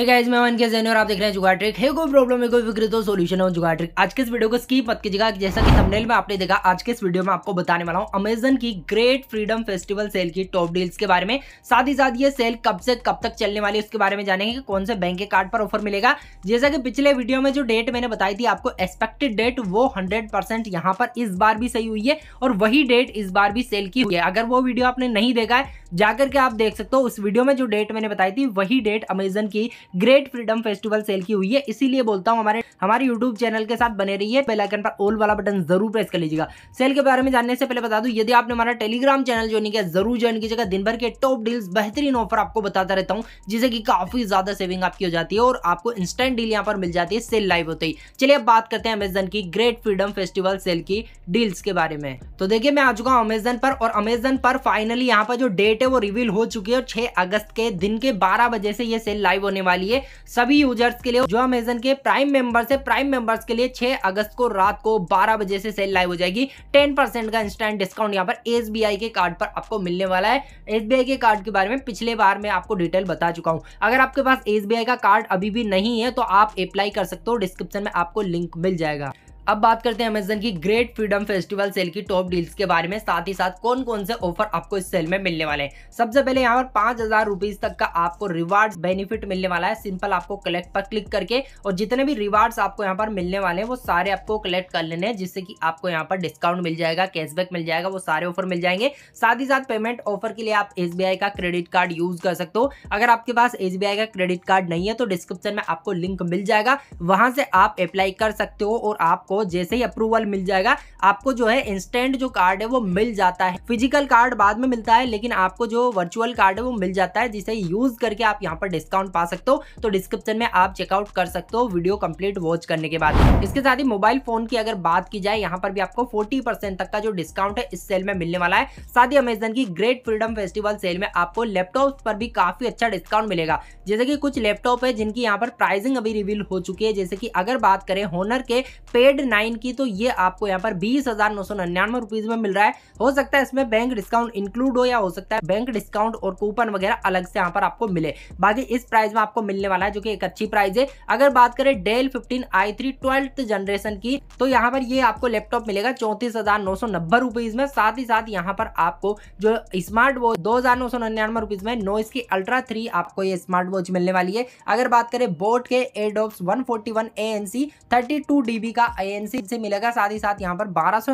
hey guys मैं one के जैन और आप देख रहे हैं जुगाड़ ट्रिक है कोई प्रॉब्लम है कोई फिक्र तो सॉल्यूशन है जुगाड़ ट्रिक आज के इस वीडियो को स्कीप मत कीजिएगा जैसा कि थंबनेल में आपने देखा आज के इस वीडियो में आपको बताने वाला हूं अमेजन की ग्रेट फ्रीडम फेस्टिवल सेल की टॉप डील्स के बारे में साथ ही साथ ये सेल कब से कब तक चलने वाली है उसके बारे में जानेंगे कि कौन से बैंक के कार्ड पर ऑफर मिलेगा जैसा कि पिछले वीडियो में जो डेट मैंने बताई थी आपको एक्सपेक्टेड डेट वो हंड्रेड परसेंट पर इस बार भी सही हुई है और वही डेट इस बार भी सेल की हुई है अगर वो वीडियो आपने नहीं देखा है जाकर के आप देख सकते हो उस वीडियो में जो डेट मैंने बताई थी वही डेट अमेजन की ग्रेट फ्रीडम फेस्टिवल सेल की हुई है इसीलिए बोलता हूँ हमारे हमारे यूट्यूब चैनल के साथ बने है आइकन पर ऑल वाला बटन जरूर प्रेस कर लीजिएगा सेल के बारे में जानने से पहले बता दू यदि आपने हमारा टेलीग्राम चैनल ज्वाइन नहीं किया जरूर ज्वाइन कीजिएगा दिन भर के टॉप डील्स बेहतरीन ऑफर आपको बताता रहता हूँ जिससे कि काफी ज्यादा सेविंग आपकी हो जाती है और आपको इंस्टेंट डील यहाँ पर मिल जाती है सेल लाइव होते ही चलिए अब बात करते हैं अमेजन की ग्रेट फ्रीडम फेस्टिवल सेल की डील्स के बारे में तो देखिए मैं आ चुका हूँ अमेजन पर और अमेजन पर फाइनली यहाँ पर जो डेट है वो रिवील हो चुकी है और छह अगस्त के दिन के बारह बजे से ये सेल लाइव होने वाली वाली है सभी यूजर्स के लिए जो अमेजन के प्राइम मेंबर्स है प्राइम मेंबर्स के लिए 6 अगस्त को रात को 12 बजे से सेल लाइव हो जाएगी 10% परसेंट का इंस्टेंट डिस्काउंट यहाँ पर एस के कार्ड पर आपको मिलने वाला है एस के कार्ड के बारे में पिछले बार में आपको डिटेल बता चुका हूँ अगर आपके पास एस का कार्ड अभी भी नहीं है तो आप अप्लाई कर सकते हो डिस्क्रिप्शन में आपको लिंक मिल जाएगा अब बात करते हैं अमेजन की ग्रेट फ्रीडम फेस्टिवल सेल की टॉप डील्स के बारे में साथ ही साथ कौन कौन से ऑफर आपको इस सेल में मिलने वाले हैं सबसे पहले यहाँ पर पांच हजार रुपीज तक का आपको रिवार्ड बेनिफिट मिलने वाला है सिंपल आपको कलेक्ट पर क्लिक करके और जितने भी रिवार्ड्स आपको यहाँ पर मिलने वाले हैं वो सारे आपको कलेक्ट कर लेने हैं जिससे कि आपको यहाँ पर डिस्काउंट मिल जाएगा कैशबैक मिल जाएगा वो सारे ऑफर मिल जाएंगे साथ ही साथ पेमेंट ऑफर के लिए आप एस का क्रेडिट कार्ड यूज कर सकते हो अगर आपके पास एस का क्रेडिट कार्ड नहीं है तो डिस्क्रिप्शन में आपको लिंक मिल जाएगा वहां से आप अप्लाई कर सकते हो और आपको जैसे ही अप्रूवल मिल जाएगा आपको जो है इंस्टेंट जो कार्ड है वो मिल जाता है फिजिकल कार्ड बाद में मिलता है लेकिन आपको जो वर्चुअल कार्ड है वो मिल जाता है जिसे यूज करके आप यहाँ पर डिस्काउंट पा सकते हो तो डिस्क्रिप्शन में आप चेकआउट कर सकते हो वीडियो कम्प्लीट वॉच करने के बाद इसके साथ ही मोबाइल फोन की अगर बात की जाए यहाँ पर भी आपको फोर्टी तक का जो डिस्काउंट है इस सेल में मिलने वाला है साथ ही अमेजन की ग्रेट फ्रीडम फेस्टिवल सेल में आपको लैपटॉप पर भी काफी अच्छा डिस्काउंट मिलेगा जैसे कि कुछ लैपटॉप है जिनकी यहाँ पर प्राइसिंग अभी रिवील हो चुकी है जैसे कि अगर बात करें होनर के पेड कोड नाइन की तो ये आपको यहाँ पर बीस हजार नौ सौ निन्यानवे रुपीज में मिल रहा है हो सकता है इसमें बैंक डिस्काउंट इंक्लूड हो या हो सकता है बैंक डिस्काउंट और कूपन वगैरह अलग से यहाँ पर आपको मिले बाकी इस प्राइस में आपको मिलने वाला है जो कि एक अच्छी प्राइस है अगर बात करें Dell fifteen i three twelfth generation की तो यहाँ पर ये आपको लैपटॉप मिलेगा चौंतीस हजार नौ सौ नब्बे रुपीज में साथ ही साथ यहाँ पर आपको जो स्मार्ट वॉच दो हजार नौ सौ निन्यानवे रुपीज में नोइस की अल्ट्रा थ्री आपको ये स्मार्ट वॉच मिलने वाली है अगर बात करें बोट के Airdopes one forty one A N C thirty two dB का आई से मिलेगा साथ ही साथ यहाँ पर बारह सौ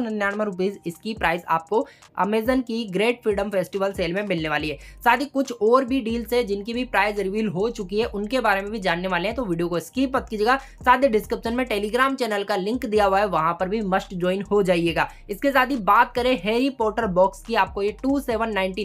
इसकी प्राइस आपको अमेजन की ग्रेट फ्रीडम फेस्टिवल सेल में मिलने वाली है साथ ही कुछ और भी डील्स है जिनकी भी प्राइस रिवील हो चुकी है उनके बारे में भी जानने वाले हैं तो वीडियो को स्कीप मत कीजिएगा साथ ही डिस्क्रिप्शन में टेलीग्राम चैनल का लिंक दिया हुआ है वहां पर भी मस्ट ज्वाइन हो जाइएगा इसके साथ ही बात करें हैरी पॉटर बॉक्स की आपको ये टू सेवन नाइनटी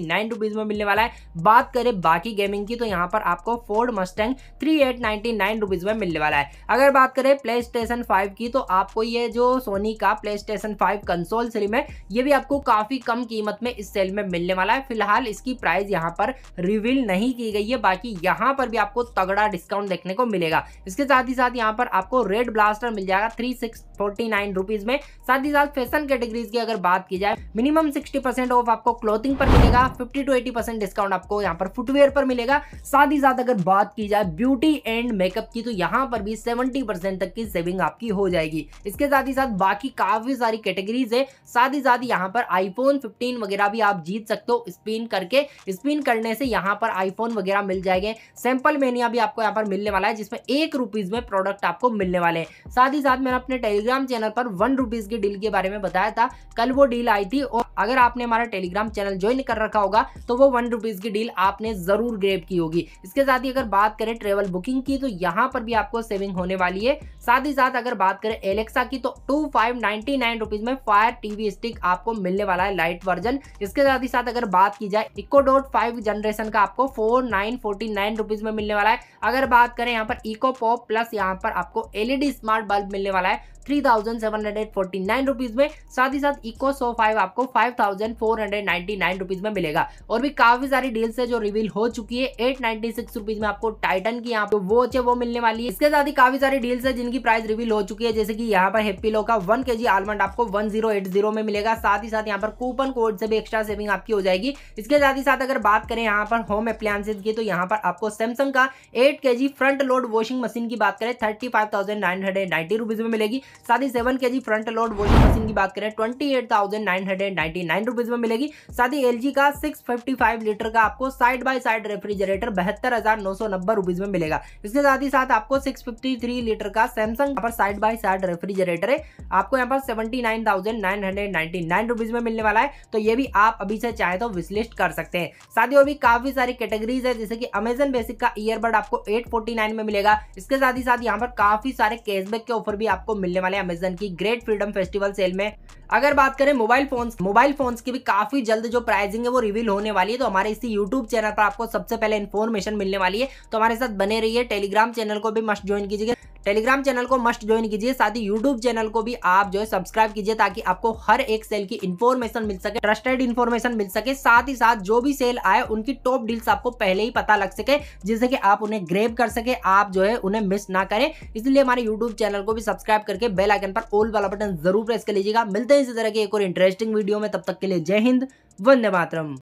में मिलने वाला है बात करें बाकी गेमिंग की तो यहाँ पर आपको फोर्ड मस्टैंग थ्री एट में मिलने वाला है अगर बात करें प्ले स्टेशन फाइव की तो आपको आपको ये जो सोनी का PlayStation five console slim है ये भी आपको काफ़ी कम कीमत में इस सेल में मिलने वाला है फिलहाल इसकी प्राइस यहाँ पर रिवील नहीं की गई है बाकी यहाँ पर भी आपको तगड़ा डिस्काउंट देखने को मिलेगा इसके साथ ही साथ यहाँ पर आपको रेड ब्लास्टर मिल जाएगा three six forty nine rupees में साथ ही साथ फैशन कैटेगरीज की अगर बात की जाए मिनिमम सिक्सटी परसेंट ऑफ आपको क्लोथिंग पर मिलेगा fifty to eighty percent discount आपको यहाँ पर फुटवेयर पर मिलेगा साथ ही साथ अगर बात की जाए ब्यूटी एंड मेकअप की तो यहाँ पर भी सेवेंटी तक की सेविंग आपकी हो जाएगी इसके साथ ही साथ बाकी काफी सारी कैटेगरीज है साथ ही साथ यहाँ पर आईफोन 15 वगैरह भी आप जीत सकते हो स्पिन करके स्पिन करने से यहाँ पर आईफोन वगैरह मिल जाएंगे सैंपल मेनिया भी आपको यहाँ पर मिलने वाला है जिसमें एक रुपीज में प्रोडक्ट आपको मिलने वाले हैं साथ ही साथ मैंने अपने टेलीग्राम चैनल पर वन रुपीज की डील के बारे में बताया था कल वो डील आई थी और अगर आपने हमारा टेलीग्राम चैनल ज्वाइन कर रखा होगा तो वो वन रुपीज की डील आपने जरूर ग्रेप की होगी इसके साथ ही अगर बात करें ट्रेवल बुकिंग की तो यहाँ पर भी आपको सेविंग होने वाली है साथ ही साथ अगर बात करें एलेक्सा ऐसा की तो two five ninety nine rupees में फायर टीवी स्टिक आपको मिलने वाला है लाइट वर्जन इसके साथ ही साथ अगर बात की जाए इको डॉट फाइव जनरेशन का आपको four nine forty nine rupees में मिलने वाला है अगर बात करें यहाँ पर इको पॉप प्लस यहाँ पर आपको एलईडी स्मार्ट बल्ब मिलने वाला है three thousand seven hundred forty nine rupees में साथ ही साथ इको सो फाइव आपको five thousand four hundred ninety nine rupees में मिलेगा और भी काफी सारी डील्स है जो रिवील हो चुकी है एट नाइन्टी सिक्स रुपीज में आपको टाइटन की यहाँ पे वो है वो मिलने वाली है इसके साथ ही काफी सारी डील्स है जिनकी प्राइस रिवील हो चुकी है जैसे कि यहाँ यहाँ पर लो का वन के जी आलमंड आपको वन जीरो एट जीरो में मिलेगा साथ ही साथ यहाँ पर कूपन कोड से भी एक्स्ट्रा सेविंग आपकी हो जाएगी इसके साथ ही साथ अगर बात करें यहाँ पर होम अप्लायसेज की तो यहाँ पर आपको सैमसंग का eight K G front load washing machine की बात करें thirty five thousand nine hundred ninety rupees में मिलेगी साथ ही seven K G front load washing machine की बात करें twenty eight thousand nine hundred ninety nine rupees में मिलेगी साथ ही एल जी का सिक्स फिफ्टी फाइव लीटर का आपको साइड बाई साइड रेफ्रिजरेटर बहत्तर हजार नौ सौ नब्बे रुपीज़ में मिलेगा इसके साथ ही साथ आपको सिक्स फिफ्टी थ्री लीटर का Samsung side by side refrigerator refrigerator है आपको यहाँ पर seventy nine thousand nine hundred ninety nine rupees में मिलने वाला है तो ये भी आप अभी से चाहे तो विशलिस्ट कर सकते हैं साथ ही और भी काफी सारी कैटेगरीज है जैसे कि अमेजन बेसिक का ईयरबड आपको एट में मिलेगा इसके साथ ही साथ यहाँ पर काफी सारे कैशबैक के ऑफर भी आपको मिलने वाले हैं अमेजन की ग्रेट फ्रीडम फेस्टिवल सेल में अगर बात करें मोबाइल फोन मोबाइल फोन की भी काफी जल्द जो प्राइसिंग है वो रिवील होने वाली है तो हमारे इसी यूट्यूब चैनल पर आपको सबसे पहले इन्फॉर्मेशन मिलने वाली है तो हमारे साथ बने रहिए टेलीग्राम चैनल को भी मस्ट ज्वाइन कीजिएगा टेलीग्राम चैनल को मस्ट ज्वाइन कीजिए साथ ही यूट्यूब चैनल को भी आप जो है सब्सक्राइब कीजिए ताकि आपको हर एक सेल की इन्फॉर्मेशन मिल सके ट्रस्टेड इन्फॉर्मेशन मिल सके साथ ही साथ जो भी सेल आए उनकी टॉप डील्स आपको पहले ही पता लग सके जिससे कि आप उन्हें ग्रेब कर सके आप जो है उन्हें मिस ना करें इसलिए हमारे यूट्यूब चैनल को भी सब्सक्राइब करके बेल आइकन पर ऑल वाला बटन जरूर प्रेस कर लीजिएगा मिलते हैं इसी तरह के एक और इंटरेस्टिंग वीडियो में तब तक के लिए जय हिंद वंदे मातरम